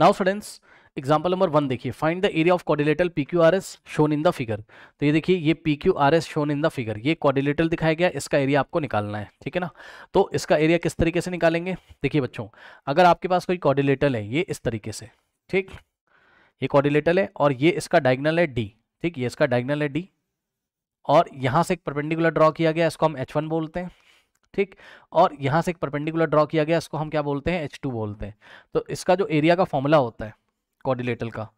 now students example number one देखिए find the area of quadrilateral P Q R S shown in the figure तो ये देखिए ये P Q R S shown in the figure ये quadrilateral दिखाया गया इसका एरिया आपको निकालना है ठीक है ना तो इसका एरिया किस तरीके से निकालेंगे देखिए बच्चों अगर आपके पास कोई कॉर्डिलेटल है ये इस तरीके से ठीक ये कॉर्डिलेटल है और ये इसका डायग्नल है डी ठीक ये इसका डायग्नल है डी और यहाँ से एक परपेंडिकुलर ड्रॉ किया गया इसको हम एच वन बोलते हैं ठीक और यहाँ से एक परपेंडिकुलर ड्रॉ किया गया इसको हम क्या बोलते हैं एच टू बोलते हैं तो इसका जो एरिया का फॉर्मूला होता है कॉर्डिलेटल का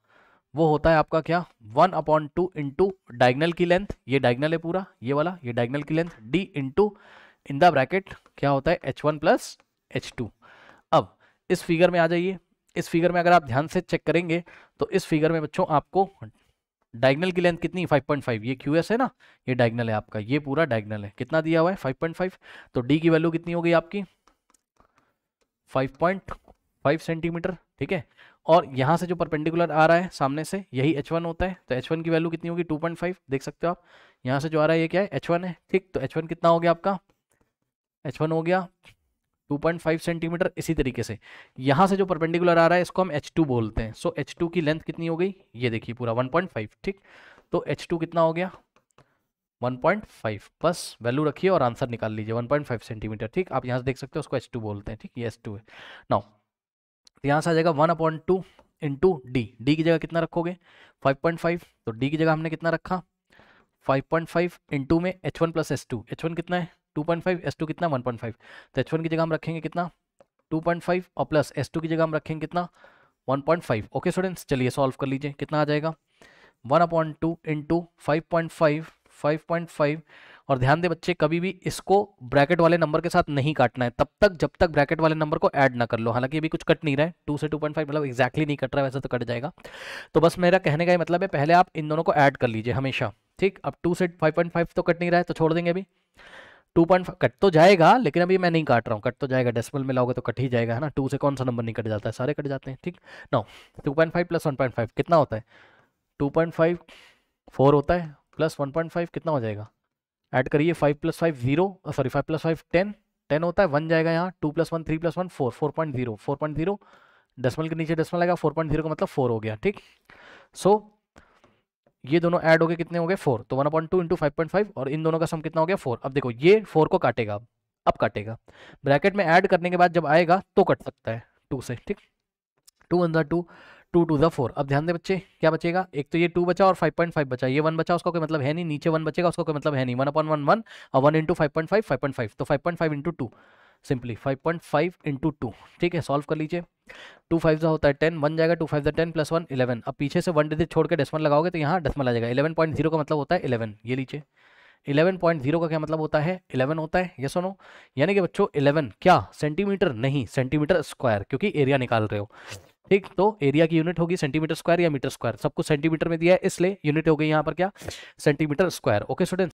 वो होता है आपका क्या one upon two into diagonal की लेंथ ये डाइगनल है पूरा ये वाला ये डाइगनल की length D into in the bracket क्या होता है H one plus H two अब इस फिगर में आ जाइए इस फिगर में अगर आप ध्यान से चेक करेंगे तो इस फिगर में बच्चों आपको डायगनल की लेंथ कितनी 5.5 ये क्यू है ना ये डायगनल है आपका ये पूरा डायगनल है कितना दिया हुआ है 5.5 तो डी की वैल्यू कितनी हो गई आपकी 5.5 सेंटीमीटर ठीक है और यहाँ से जो परपेंडिकुलर आ रहा है सामने से यही एच वन होता है तो एच वन की वैल्यू कितनी होगी टू पॉइंट फाइव देख सकते हो आप यहाँ से जो आ रहा है ये क्या है एच वन है ठीक तो एच वन कितना हो गया आपका एच वन हो गया 2.5 सेंटीमीटर इसी तरीके से यहाँ से जो परपेंडिकुलर आ रहा है इसको हम H2 बोलते हैं सो so, H2 की लेंथ कितनी हो गई ये देखिए पूरा 1.5 ठीक तो H2 कितना हो गया 1.5 बस वैल्यू रखिए और आंसर निकाल लीजिए 1.5 सेंटीमीटर ठीक आप यहाँ से देख सकते हो उसको H2 बोलते हैं ठीक ये H2 है नौ तो यहाँ से आ जाएगा one upon two into D D की जगह कितना रखोगे फाइव तो डी की जगह हमने कितना रखा 5.5 पॉइंट फाइव इंटू में एच वन प्लस कितना है two point five S two कितना वन पॉइंट फाइव तो एच वन की जगह हम रखेंगे कितना टू पॉइंट फाइव और प्लस एस टू की जगह हम रखेंगे कितना one point five okay students चलिए सॉल्व कर लीजिए कितना आ जाएगा one upon two into five point five five point five और ध्यान दे बच्चे कभी भी इसको ब्रैकेट वाले नंबर के साथ नहीं काटना है तब तक जब तक ब्रैकेट वाले नंबर को ऐड ना कर लो हालांकि अभी कुछ कट नहीं रहा है टू से टू पॉइंट फाइव मतलब एक्जैक्टली नहीं कट रहा है वैसे तो कट जाएगा तो बस मेरा कहने का ही मतलब है पहले आप इन दोनों को ऐड कर लीजिए हमेशा ठीक अब टू से फाइव पॉइंट फाइव तो कट नहीं रहा है तो छोड़ देंगे अभी टू पॉइंट कट तो जाएगा लेकिन अभी मैं नहीं काट रहा हूँ कट तो जाएगा डेसिमल में लाओगे तो कट ही जाएगा है ना टू से कौन सा नंबर नहीं कट जाता है सारे कट जाते हैं ठीक ना two point five plus one point five कितना होता है टू पॉइंट फाइव फोर होता है प्लस वन पॉइंट फाइव कितना हो जाएगा ऐड करिए five plus five zero sorry five plus five ten ten होता है वन जाएगा यहाँ two plus one three plus one four four point zero four point zero decimal के नीचे डेसिमल आएगा फोर पॉइंट जीरो का मतलब फोर हो गया ठीक सो so, ये दोनों ऐड हो गए कितने हो गए फोर तो one upon two into five point five और इन दोनों का सम कितना हो गया फोर अब देखो ये फोर को काटेगा अब अब काटेगा ब्रैकेट में ऐड करने के बाद जब आएगा तो कट सकता है टू से ठीक two one the two two two the four अब ध्यान दें बच्चे क्या बचेगा एक तो ये टू बचा और फाइव पॉइंट फाइव बचा ये वन बचा उसका कोई मतलब है नहीं नीचे वन बचेगा उसका कोई मतलब है नहीं वन अपॉन वन वन और one into five point five five point five तो five point five into two simply 5.5 point five into two ठीक है सॉल्व कर लीजिए टू फाइव जो होता है टेन बन जाएगा टू फाइव जो टेन प्लस वन इलेवन अब पीछे से वन डिजिट छोड़ के डेसमल लगाओगे तो यहाँ डेसमल आ जाएगा इलेवन पॉइंट जीरो का मतलब होता है इलेवन ये लीजिए इलेवन पॉइंट जीरो का क्या मतलब होता है इलेवन होता है ये सुनो यानी कि बच्चों इलेवन क्या सेंटीमीटर नहीं सेंटीमीटर स्क्वायर क्योंकि एरिया निकाल रहे हो ठीक तो एरिया की यूनिट होगी सेंटीमीटर स्क्वायर या मीटर स्क्वायर सबको सेंटीमीटर में दिया है इसलिए यूनिट हो गई यहाँ पर क्या सेंटीमीटर स्क्वायर ओके स्टूडेंट